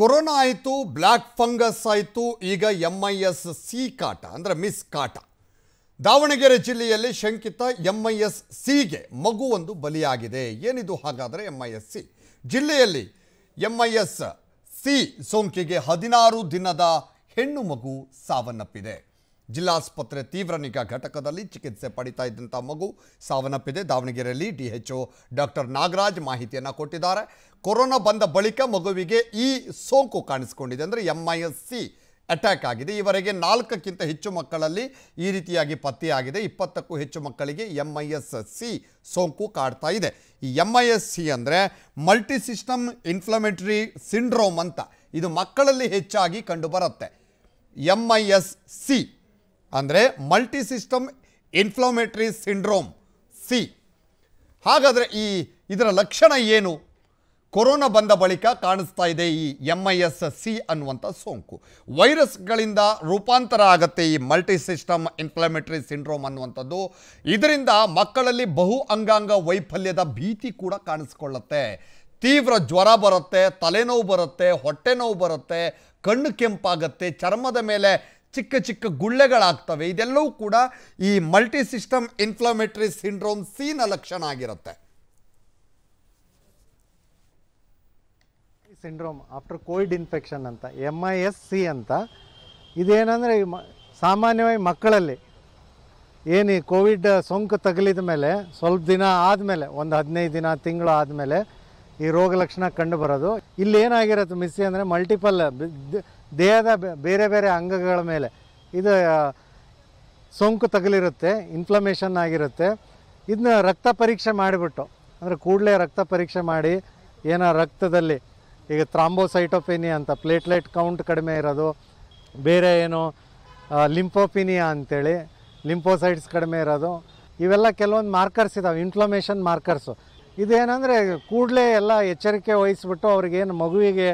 corona ಆಯಿತು black fungus ಆಯಿತು ಈಗ ಎಂ ಐ ಎಸ್ ಸಿ ಕಾಟ ಅಂದರೆ ಮಿಸ್ ಕಾಟ ದಾವಣಗೆರೆ ಜಿಲ್ಲೆಯಲ್ಲಿ ಶಂಕಿತ ಎಂ ಐ ಎಸ್ ಸಿಗೆ ಮಗುವೊಂದು ಬಲಿಯಾಗಿದೆ ಏನಿದು ಹಾಗಾದರೆ ಎಂ ಐ ಎಸ್ ಸಿ ಜಿಲ್ಲೆಯಲ್ಲಿ ಎಂ ಐ ಎಸ್ ಸಿ ಸೋಂಕಿಗೆ ಹದಿನಾರು ದಿನದ ಹೆಣ್ಣು ಮಗು ಸಾವನ್ನಪ್ಪಿದೆ ಜಿಲ್ಲಾಸ್ಪತ್ರೆ ತೀವ್ರ ನಿಗಾ ಘಟಕದಲ್ಲಿ ಚಿಕಿತ್ಸೆ ಪಡಿತಾ ಇದ್ದಂಥ ಮಗು ಸಾವನ್ನಪ್ಪಿದೆ ದಾವಣಗೆರೆಯಲ್ಲಿ ಒ ಡಾಕ್ಟರ್ ನಾಗರಾಜ್ ಮಾಹಿತಿಯನ್ನು ಕೊಟ್ಟಿದ್ದಾರೆ ಕೊರೋನಾ ಬಂದ ಬಳಿಕ ಮಗುವಿಗೆ ಈ ಸೋಂಕು ಕಾಣಿಸಿಕೊಂಡಿದೆ ಅಂದರೆ M I S C attack ಆಗಿದೆ ಈವರೆಗೆ ನಾಲ್ಕಕ್ಕಿಂತ ಹೆಚ್ಚು ಮಕ್ಕಳಲ್ಲಿ ಈ ರೀತಿಯಾಗಿ ಪತ್ತೆಯಾಗಿದೆ ಇಪ್ಪತ್ತಕ್ಕೂ ಹೆಚ್ಚು ಮಕ್ಕಳಿಗೆ ಎಮ್ ಐ ಎಸ್ ಸಿ ಸೋಂಕು ಕಾಡ್ತಾ ಇದೆ ಈ ಎಮ್ ಐ ಎಸ್ ಸಿ ಅಂದರೆ ಮಲ್ಟಿಸಿಸ್ಟಮ್ ಇನ್ಫ್ಲಮೆಟ್ರಿ ಸಿಂಡ್ರೋಮ್ ಅಂತ ಇದು ಮಕ್ಕಳಲ್ಲಿ ಹೆಚ್ಚಾಗಿ ಕಂಡುಬರುತ್ತೆ ಎಮ್ ಐ ಎಸ್ ಸಿ ಅಂದರೆ multi system inflammatory syndrome C ಹಾಗಾದರೆ ಈ ಇದರ ಲಕ್ಷಣ ಏನು ಕೊರೋನಾ ಬಂದ ಬಳಿಕ ಕಾಣಿಸ್ತಾ ಇದೆ ಈ ಎಮ್ ಐ ಎಸ್ ಸಿ ಅನ್ನುವಂಥ ಸೋಂಕು ವೈರಸ್ಗಳಿಂದ ರೂಪಾಂತರ ಆಗುತ್ತೆ ಈ ಮಲ್ಟಿ ಸಿಸ್ಟಮ್ ಸಿಂಡ್ರೋಮ್ ಅನ್ನುವಂಥದ್ದು ಇದರಿಂದ ಮಕ್ಕಳಲ್ಲಿ ಬಹು ಅಂಗಾಂಗ ವೈಫಲ್ಯದ ಭೀತಿ ಕೂಡ ಕಾಣಿಸ್ಕೊಳ್ಳುತ್ತೆ ತೀವ್ರ ಜ್ವರ ಬರುತ್ತೆ ತಲೆನೋವು ಬರುತ್ತೆ ಹೊಟ್ಟೆ ನೋವು ಬರುತ್ತೆ ಕಣ್ಣು ಕೆಂಪಾಗುತ್ತೆ ಚರ್ಮದ ಮೇಲೆ ಚಿಕ್ಕ ಚಿಕ್ಕ ಗುಳ್ಳೆಗಳಾಗ್ತವೆ ಇದೆಲ್ಲವೂ ಕೂಡ ಈ ಮಲ್ಟಿ ಸಿಸ್ಟಮ್ ಇನ್ಫ್ಲಮೇಟರಿ ಸಿಂಡ್ರೋಮ್ ಸೀನ ಲಕ್ಷಣ ಆಗಿರುತ್ತೆ ಸಿಂಡ್ರೋಮ್ ಆಫ್ಟರ್ ಕೋವಿಡ್ ಇನ್ಫೆಕ್ಷನ್ ಅಂತ ಎಮ್ ಐ ಎಸ್ ಸಿ ಅಂತ ಇದೇನಂದರೆ ಸಾಮಾನ್ಯವಾಗಿ ಮಕ್ಕಳಲ್ಲಿ ಏನು ಕೋವಿಡ್ ಸೋಂಕು ತಗಲಿದ ಮೇಲೆ ಸ್ವಲ್ಪ ದಿನ ಆದಮೇಲೆ ಒಂದು ಹದಿನೈದು ದಿನ ತಿಂಗಳು ಆದಮೇಲೆ ಈ ರೋಗ ಲಕ್ಷಣ ಕಂಡು ಬರೋದು ಇಲ್ಲಿ ಏನಾಗಿರುತ್ತೆ ಮಿಸ್ಸಿ ಅಂದರೆ ಮಲ್ಟಿಪಲ್ ದೇಹದ ಬೇರೆ ಬೇರೆ ಅಂಗಗಳ ಮೇಲೆ ಇದು ಸೋಂಕು ತಗಲಿರುತ್ತೆ ಇನ್ಫ್ಲಮೇಷನ್ ಆಗಿರುತ್ತೆ ಇದನ್ನ ರಕ್ತ ಪರೀಕ್ಷೆ ಮಾಡಿಬಿಟ್ಟು ಅಂದರೆ ಕೂಡಲೇ ರಕ್ತ ಪರೀಕ್ಷೆ ಮಾಡಿ ಏನೋ ರಕ್ತದಲ್ಲಿ ಈಗ ಥ್ರಾಂಬೋಸೈಟೋಪೇನಿಯಾ ಅಂತ ಪ್ಲೇಟ್ಲೆಟ್ ಕೌಂಟ್ ಕಡಿಮೆ ಇರೋದು ಬೇರೆ ಏನು ಲಿಂಪೋಪಿನಿಯಾ ಅಂಥೇಳಿ ಲಿಂಪೋಸೈಟ್ಸ್ ಕಡಿಮೆ ಇರೋದು ಇವೆಲ್ಲ ಕೆಲವೊಂದು ಮಾರ್ಕರ್ಸ್ ಇದ್ದಾವೆ ಇನ್ಫ್ಲಮೇಷನ್ ಮಾರ್ಕರ್ಸು ಇದೇನೆಂದರೆ ಕೂಡಲೇ ಎಲ್ಲ ಎಚ್ಚರಿಕೆ ವಹಿಸ್ಬಿಟ್ಟು ಅವ್ರಿಗೇನು ಮಗುವಿಗೆ